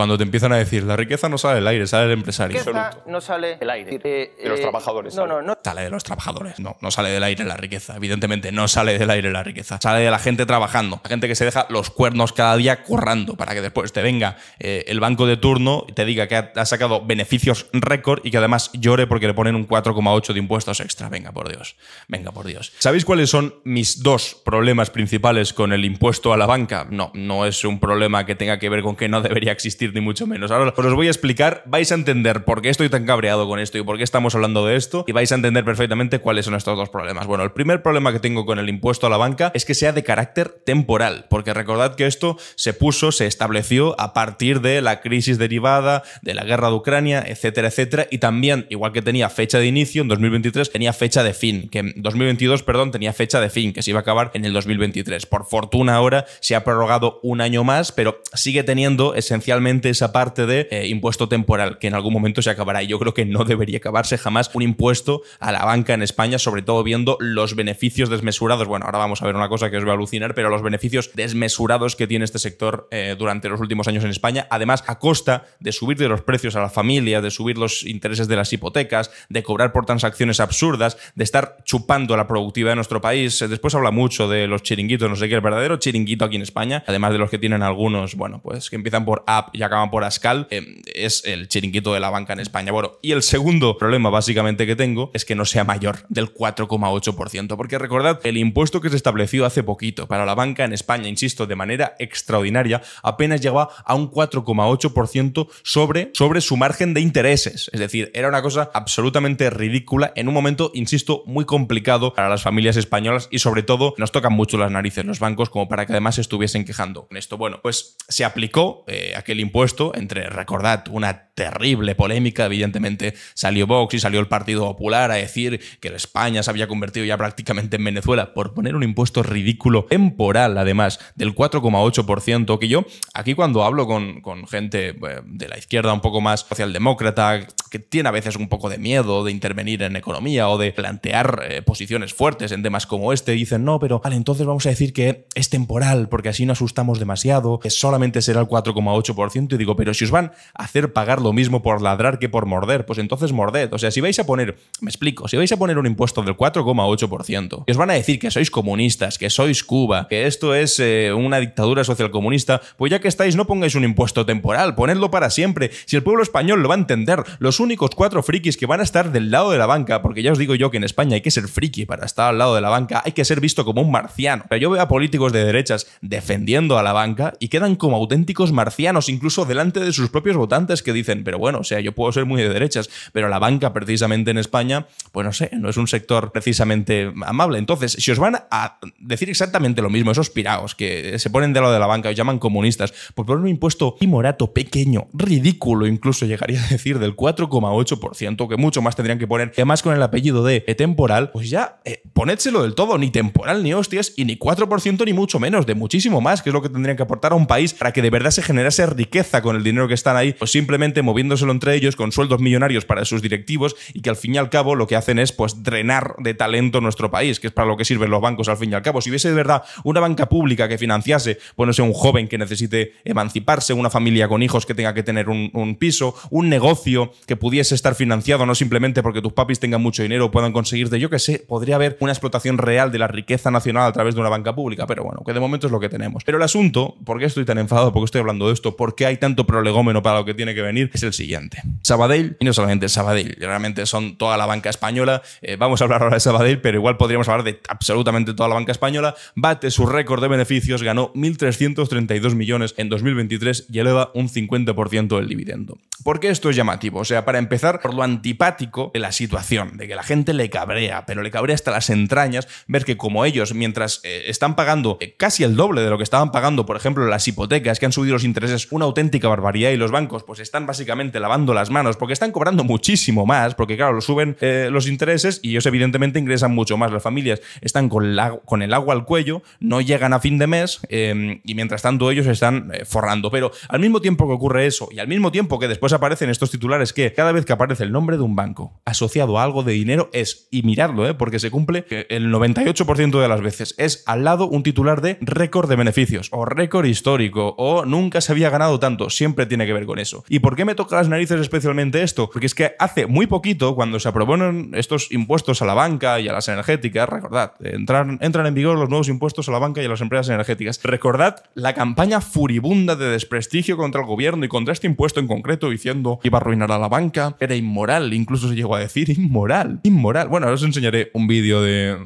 Cuando te empiezan a decir, la riqueza no sale del aire, sale del empresario. no sale del aire. Eh, de los trabajadores. No, sale. no, no. Sale de los trabajadores, no. No sale del aire la riqueza. Evidentemente, no sale del aire la riqueza. Sale de la gente trabajando. La gente que se deja los cuernos cada día currando para que después te venga eh, el banco de turno y te diga que ha, ha sacado beneficios récord y que además llore porque le ponen un 4,8 de impuestos extra. Venga, por Dios. Venga, por Dios. ¿Sabéis cuáles son mis dos problemas principales con el impuesto a la banca? No, no es un problema que tenga que ver con que no debería existir ni mucho menos. Ahora os voy a explicar, vais a entender por qué estoy tan cabreado con esto y por qué estamos hablando de esto, y vais a entender perfectamente cuáles son estos dos problemas. Bueno, el primer problema que tengo con el impuesto a la banca es que sea de carácter temporal, porque recordad que esto se puso, se estableció a partir de la crisis derivada de la guerra de Ucrania, etcétera, etcétera, y también, igual que tenía fecha de inicio en 2023, tenía fecha de fin, que en 2022, perdón, tenía fecha de fin, que se iba a acabar en el 2023. Por fortuna ahora se ha prorrogado un año más, pero sigue teniendo esencialmente esa parte de eh, impuesto temporal, que en algún momento se acabará. Y yo creo que no debería acabarse jamás un impuesto a la banca en España, sobre todo viendo los beneficios desmesurados. Bueno, ahora vamos a ver una cosa que os va a alucinar, pero los beneficios desmesurados que tiene este sector eh, durante los últimos años en España, además a costa de subir de los precios a la familia, de subir los intereses de las hipotecas, de cobrar por transacciones absurdas, de estar chupando la productividad de nuestro país. Eh, después habla mucho de los chiringuitos, no sé qué, el verdadero chiringuito aquí en España, además de los que tienen algunos, bueno, pues que empiezan por app y acaban por Ascal, eh, es el chiringuito de la banca en España. Bueno, y el segundo problema básicamente que tengo es que no sea mayor del 4,8%, porque recordad, el impuesto que se estableció hace poquito para la banca en España, insisto, de manera extraordinaria, apenas llegaba a un 4,8% sobre, sobre su margen de intereses. Es decir, era una cosa absolutamente ridícula en un momento, insisto, muy complicado para las familias españolas y sobre todo nos tocan mucho las narices los bancos como para que además estuviesen quejando con esto. Bueno, pues se aplicó eh, aquel impuesto impuesto, entre, recordad, una terrible polémica, evidentemente salió Vox y salió el Partido Popular a decir que España se había convertido ya prácticamente en Venezuela por poner un impuesto ridículo, temporal además, del 4,8%, que yo aquí cuando hablo con, gente eh, de la izquierda un poco más socialdemócrata, que tiene a veces un poco de miedo de intervenir en economía o de plantear eh, posiciones fuertes en temas como este, dicen, no, pero vale, entonces vamos a decir que es temporal, porque así no asustamos demasiado, que solamente será el 4,8%, y digo, pero si os van a hacer pagar lo mismo por ladrar que por morder, pues entonces morded. O sea, si vais a poner, me explico, si vais a poner un impuesto del 4,8%, y os van a decir que sois comunistas, que sois Cuba, que esto es eh, una dictadura social comunista, pues ya que estáis, no pongáis un impuesto temporal, ponedlo para siempre. Si el pueblo español lo va a entender, los únicos cuatro frikis que van a estar del lado de la banca, porque ya os digo yo que en España hay que ser friki para estar al lado de la banca, hay que ser visto como un marciano. Pero yo veo a políticos de derechas defendiendo a la banca y quedan como auténticos marcianos, incluso delante de sus propios votantes que dicen, pero bueno, o sea, yo puedo ser muy de derechas, pero la banca precisamente en España, pues no sé, no es un sector precisamente amable. Entonces, si os van a decir exactamente lo mismo, esos piraos que se ponen de lado de la banca, os llaman comunistas, pues por poner un impuesto morato pequeño, ridículo incluso llegaría a decir, del 4,8%, que mucho más tendrían que poner, además con el apellido de e temporal, pues ya eh, ponédselo del todo, ni temporal ni hostias, y ni 4% ni mucho menos, de muchísimo más, que es lo que tendrían que aportar a un país para que de verdad se generase riqueza con el dinero que están ahí, pues simplemente moviéndoselo entre ellos con sueldos millonarios para sus directivos y que al fin y al cabo lo que hacen es pues drenar de talento nuestro país, que es para lo que sirven los bancos al fin y al cabo. Si hubiese de verdad una banca pública que financiase, pues no sé, un joven que necesite emanciparse, una familia con hijos que tenga que tener un, piso, un negocio que pudiese estar financiado no simplemente porque tus papis tengan mucho dinero puedan conseguirte, yo que sé, podría haber una explotación real de la riqueza nacional a través de una banca pública, pero bueno, que de momento es lo que tenemos. Pero el asunto, ¿por qué estoy tan enfadado? ¿Por qué estoy hablando de esto? Porque hay hay tanto prolegómeno para lo que tiene que venir, es el siguiente. Sabadell, y no solamente Sabadell, realmente son toda la banca española. Eh, vamos a hablar ahora de Sabadell, pero igual podríamos hablar de absolutamente toda la banca española. Bate su récord de beneficios, ganó 1.332 millones en 2023 y eleva un 50% del dividendo. ¿Por qué esto es llamativo? O sea, para empezar, por lo antipático de la situación, de que la gente le cabrea, pero le cabrea hasta las entrañas ver que como ellos, mientras eh, están pagando eh, casi el doble de lo que estaban pagando, por ejemplo, las hipotecas, que han subido los intereses una auténtica auténtica barbaridad y los bancos pues están básicamente lavando las manos porque están cobrando muchísimo más, porque claro, lo suben eh, los intereses y ellos evidentemente ingresan mucho más. Las familias están con, el agua al cuello, no llegan a fin de mes eh, y mientras tanto ellos están eh, forrando. Pero al mismo tiempo que ocurre eso y al mismo tiempo que después aparecen estos titulares que cada vez que aparece el nombre de un banco asociado a algo de dinero es, y miradlo, porque se cumple el 98% de las veces, es al lado un titular de récord de beneficios o récord histórico o nunca se había ganado tanto siempre tiene que ver con eso. ¿Y por qué me toca las narices especialmente esto? Porque es que hace muy poquito, cuando se aprobaron estos impuestos a la banca y a las energéticas, recordad, entran, entran en vigor los nuevos impuestos a la banca y a las empresas energéticas. Recordad la campaña furibunda de desprestigio contra el gobierno y contra este impuesto en concreto, diciendo que iba a arruinar a la banca, era inmoral, incluso se llegó a decir inmoral, inmoral. Bueno, ahora os enseñaré un vídeo de,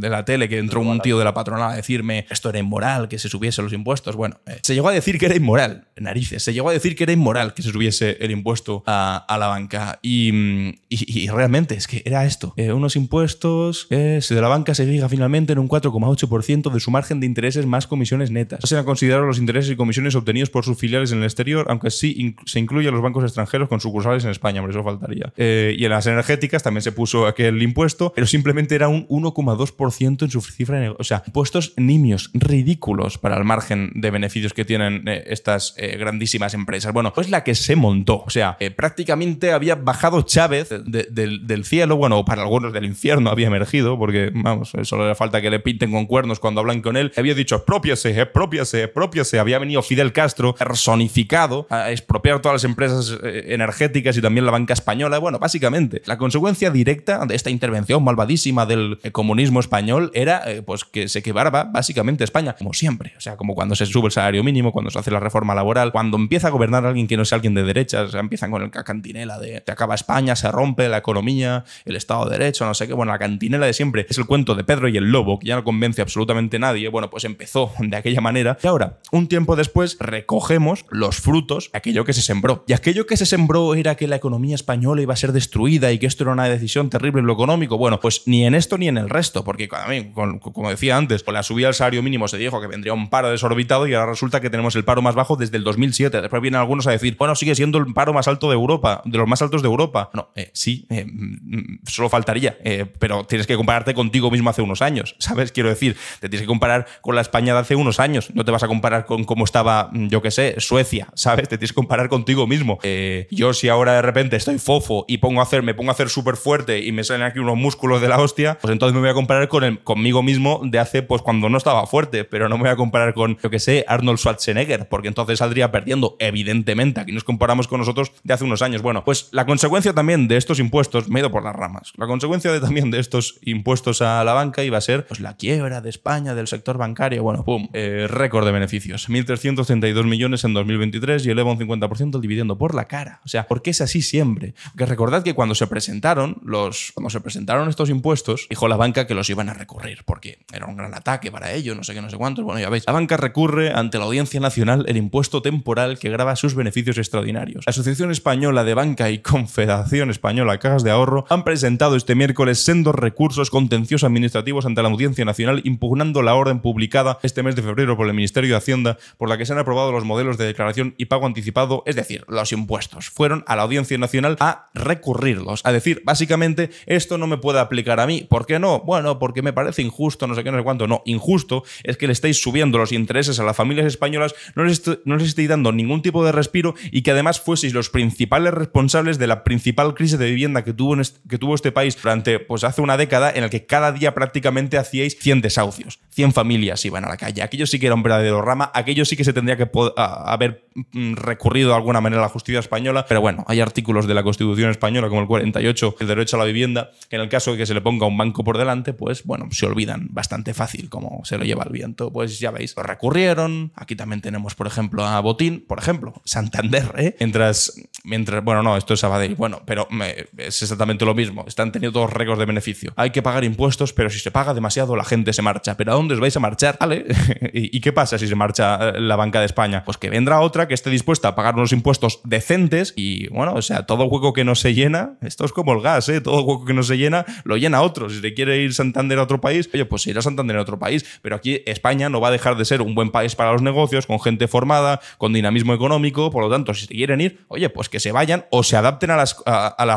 la tele que entró un tío de la patronal a decirme esto era inmoral, que se subiesen los impuestos. Bueno, eh, se llegó a decir que era inmoral narices. Se llegó a decir que era inmoral que se subiese el impuesto a, la banca. Mm, y, y, realmente es que era esto. Eh, unos impuestos eh, de la banca se llega finalmente en un 4,8% de su margen de intereses más comisiones netas. No se han considerado los intereses y comisiones obtenidos por sus filiales en el exterior, aunque sí se incluyen a los bancos extranjeros con sucursales en España, por eso faltaría. Eh, y en las energéticas también se puso aquel impuesto, pero simplemente era un 1,2% en su cifra de negocio. O sea, impuestos nimios, ridículos para el margen de beneficios que tienen estas eh, grandísimas empresas. Bueno, pues la que se montó. O sea, eh, prácticamente había bajado Chávez del, cielo, bueno, para algunos del infierno había emergido, porque, vamos, eh, solo le falta que le pinten con cuernos cuando hablan con él. Había dicho, expropiase, expropiase, expropiase. Había venido Fidel Castro personificado a expropiar todas las empresas energéticas y también la banca española. Bueno, básicamente, la consecuencia directa de esta intervención malvadísima del comunismo español era pues que se quebarba básicamente España, como siempre. O sea, como cuando se sube el salario mínimo, cuando se hace la reforma laboral cuando empieza a gobernar alguien que no sea alguien de derecha empiezan con el cantinela de te acaba España, se rompe la economía, el Estado de Derecho, no sé qué, bueno, la cantinela de siempre es el cuento de Pedro y el Lobo, que ya no convence absolutamente nadie, bueno, pues empezó de aquella manera. Y ahora, un tiempo después, recogemos los frutos de aquello que se sembró. Y aquello que se sembró era que la economía española iba a ser destruida y que esto era una decisión terrible en lo económico. Bueno, pues ni en esto ni en el resto, porque también, como decía antes, con la subida al salario mínimo se dijo que vendría un paro desorbitado y ahora resulta que tenemos el paro más bajo desde el 2007. Después vienen algunos a decir, bueno, sigue siendo el paro más alto de Europa, de los más altos de Europa. No, eh, sí, eh, mm, solo faltaría, eh, pero tienes que compararte contigo mismo hace unos años, ¿sabes? Quiero decir, te tienes que comparar con la España de hace unos años, no te vas a comparar con cómo estaba, mm, yo qué sé, Suecia, ¿sabes? Te tienes que comparar contigo mismo. yo si ahora de repente estoy fofo y pongo a hacer, me pongo a hacer súper fuerte y me salen aquí unos músculos de la hostia, pues entonces me voy a comparar con conmigo mismo de hace, pues cuando no estaba fuerte, pero no me voy a comparar con, yo qué sé, Arnold Schwarzenegger, porque entonces saldría perdiendo, evidentemente. Aquí nos comparamos con nosotros de hace unos años. Bueno, pues la consecuencia también de estos impuestos, me he ido por las ramas, la consecuencia de, también de estos impuestos a la banca iba a ser pues, la quiebra de España, del sector bancario. Bueno, pum, eh, récord de beneficios. 1.332 millones en 2023 y eleva un 50% el dividendo por la cara. O sea, ¿por qué es así siempre. Que recordad que cuando se presentaron los, cuando se presentaron estos impuestos, dijo la banca que los iban a recurrir porque era un gran ataque para ellos, no sé qué, no sé cuántos. Bueno, ya veis, la banca recurre ante la Audiencia Nacional el impuesto temporal que graba sus beneficios extraordinarios. La Asociación Española de Banca y Confederación Española Cajas de Ahorro han presentado este miércoles sendos recursos contenciosos administrativos ante la Audiencia Nacional impugnando la orden publicada este mes de febrero por el Ministerio de Hacienda por la que se han aprobado los modelos de declaración y pago anticipado, es decir, los impuestos. Fueron a la Audiencia Nacional a recurrirlos, a decir, básicamente, esto no me puede aplicar a mí. ¿Por qué no? Bueno, porque me parece injusto, no sé qué, no sé cuánto. No, injusto es que le estáis subiendo los intereses a las familias españolas, no no les estáis dando ningún tipo de respiro y que además fueseis los principales responsables de la principal crisis de vivienda que tuvo, este, que tuvo este país durante, pues hace una década, en la que cada día prácticamente hacíais 100 desahucios, 100 familias iban a la calle. Aquello sí que era un verdadero rama, aquello sí que se tendría que haber mm, recurrido de alguna manera a la justicia española, pero bueno, hay artículos de la Constitución española, como el 48, el derecho a la vivienda, que en el caso de que se le ponga un banco por delante, pues bueno, se olvidan bastante fácil como se lo lleva el viento. Pues ya veis, recurrieron. Aquí también tenemos, por ejemplo, a Botín, por ejemplo, Santander, ¿eh? Mientras, mientras bueno, no, esto es Sabadell, bueno, pero es exactamente lo mismo, están teniendo dos récords de beneficio. Hay que pagar impuestos, pero si se paga demasiado la gente se marcha. ¿Pero a dónde os vais a marchar? ¿Vale? ¿Y, qué pasa si se marcha eh, la banca de España? Pues que vendrá otra que esté dispuesta a pagar unos impuestos decentes y, bueno, o sea, todo hueco que no se llena, esto es como el gas, ¿eh? Todo hueco que no se llena, lo llena otro. Si se quiere ir Santander a otro país, oye, pues ir a Santander a otro país, pero aquí España no va a dejar de ser un buen país para los negocios, con gente formada, con dinamismo económico, por lo tanto, si quieren ir, oye, pues que se vayan o se adapten a las,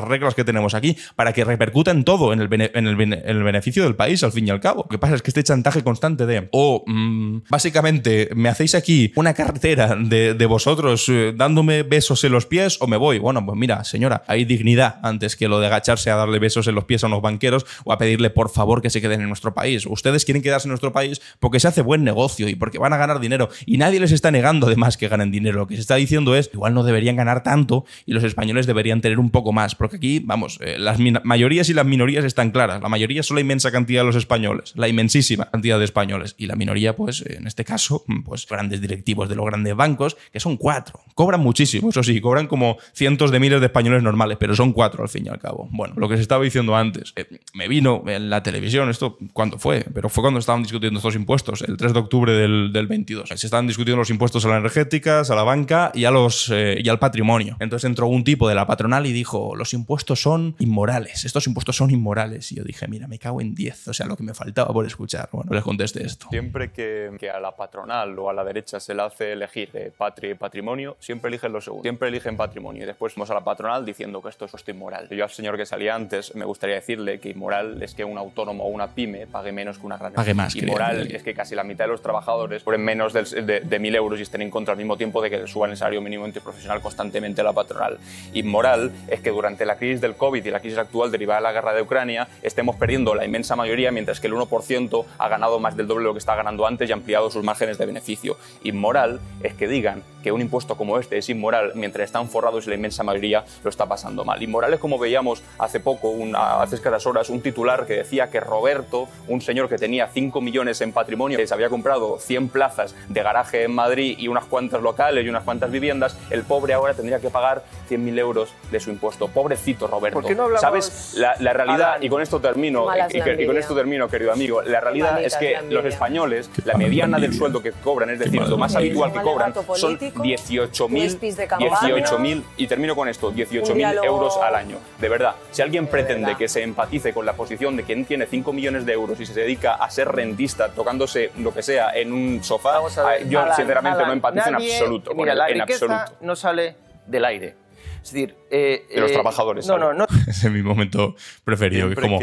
reglas que tenemos aquí para que repercutan todo en el, en, el beneficio del país, al fin y al cabo. Lo que pasa es que este chantaje constante de, o oh, mm, básicamente, me hacéis aquí una cartera de, vosotros eh, dándome besos en los pies o me voy. Bueno, pues mira, señora, hay dignidad antes que lo de agacharse a darle besos en los pies a unos banqueros o a pedirle por favor que se queden en nuestro país. Ustedes quieren quedarse en nuestro país porque se hace buen negocio y porque van a ganar dinero y nadie les está negando de además que ganen dinero. Lo que se está diciendo es, igual no deberían ganar tanto y los españoles deberían tener un poco más, porque aquí, vamos, eh, las mayorías y las minorías están claras. La mayoría son la inmensa cantidad de los españoles, la inmensísima cantidad de españoles. Y la minoría, pues, eh, en este caso, pues grandes directivos de los grandes bancos, que son cuatro. Cobran muchísimo, eso sí, cobran como cientos de miles de españoles normales, pero son cuatro al fin y al cabo. Bueno, lo que se estaba diciendo antes, eh, me vino en la televisión, esto, ¿cuándo fue? Pero fue cuando estaban discutiendo estos impuestos, el 3 de octubre del, del 22. Se estaban discutiendo los impuestos a la energía a la banca y, a los, eh, y al patrimonio. Entonces entró un tipo de la patronal y dijo, los impuestos son inmorales, estos impuestos son inmorales. Y yo dije, mira, me cago en 10, o sea, lo que me faltaba por escuchar. Bueno, les contesté esto. Siempre que, a la patronal o a la derecha se le hace elegir de patria y patrimonio, siempre eligen lo segundo, siempre eligen patrimonio. Y después vamos a la patronal diciendo que esto es inmoral. Yo al señor que salía antes me gustaría decirle que inmoral es que un autónomo o una pyme pague menos que una gran Pague más. Inmoral es que casi la mitad de los trabajadores ponen menos de, de, euros y estén en contra mismo tiempo de que suban el salario mínimo interprofesional constantemente la patronal. Inmoral es que durante la crisis del COVID y la crisis actual derivada de la guerra de Ucrania estemos perdiendo la inmensa mayoría mientras que el 1% ha ganado más del doble de lo que está ganando antes y ha ampliado sus márgenes de beneficio. Inmoral es que digan que un impuesto como este es inmoral mientras están forrados y la inmensa mayoría lo está pasando mal. Inmoral es como veíamos hace poco, una, hace escasas horas, un titular que decía que Roberto, un señor que tenía 5 millones en patrimonio, les había comprado 100 plazas de garaje en Madrid y unas cuantas locales y unas cuantas viviendas, el pobre ahora tendría que pagar 100.000 euros de su impuesto. Pobrecito, Roberto. ¿Sabes? La, realidad, y con esto termino, y, con esto termino, querido amigo, la realidad es que los españoles, la mediana del sueldo que cobran, es decir, lo más habitual que cobran, son 18.000 18.000, y termino con esto, 18.000 euros al año. De verdad, si alguien pretende que se empatice con la posición de quien tiene 5 millones de euros y se dedica a ser rentista tocándose lo que sea en un sofá, eh, yo sinceramente no empatizo absoluto. Mira, riqueza en absoluto. no sale del aire. Es decir. Eh, los eh, trabajadores. No, no, no. Ese es mi momento preferido, como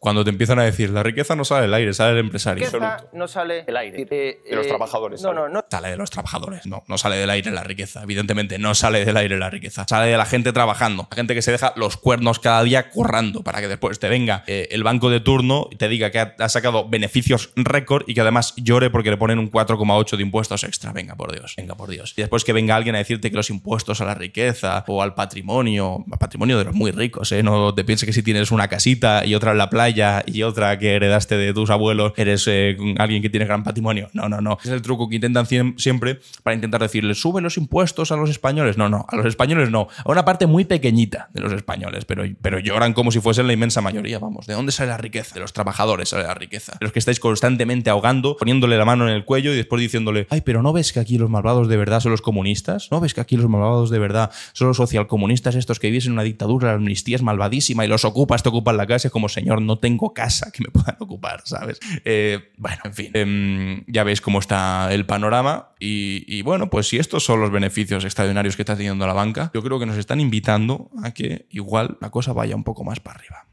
Cuando, te empiezan a decir la riqueza no sale del aire, sale del empresario. La no sale el aire. Eh, de los trabajadores. No, no, no. Sale de los trabajadores. No, no sale del aire la riqueza. Evidentemente, no sale del aire la riqueza. Sale de la gente trabajando. La gente que se deja los cuernos cada día corrando para que después te venga el banco de turno y te diga que ha, ha sacado beneficios récord y que además llore porque le ponen un 4,8 de impuestos extra. Venga, por Dios. Venga, por Dios. Y después que venga alguien a decirte que los impuestos a la riqueza o al patrimonio, al patrimonio de los muy ricos, ¿eh? No te pienses que si tienes una casita y otra en la playa y otra que heredaste de tus abuelos, eres eh, alguien que tiene gran patrimonio. No, no, no. Es el truco que intentan siempre para intentar decirle, sube los impuestos a los españoles. No, no, a los españoles no. A una parte muy pequeñita de los españoles, pero, pero lloran como si fuesen la inmensa mayoría, vamos. ¿De dónde sale la riqueza? De los trabajadores sale la riqueza. De los que estáis constantemente ahogando, poniéndole la mano en el cuello y después diciéndole, ay, pero ¿no ves que aquí los malvados de verdad son los comunistas? ¿No ves que aquí los malvados de verdad los socialcomunistas estos que viviesen en una dictadura, la amnistía es malvadísima y los ocupas te ocupan la casa. Es como, señor, no tengo casa que me puedan ocupar, ¿sabes? Eh, bueno, en fin. Em, ya veis cómo está el panorama. Y, y, bueno, pues si estos son los beneficios extraordinarios que está teniendo la banca, yo creo que nos están invitando a que igual la cosa vaya un poco más para arriba.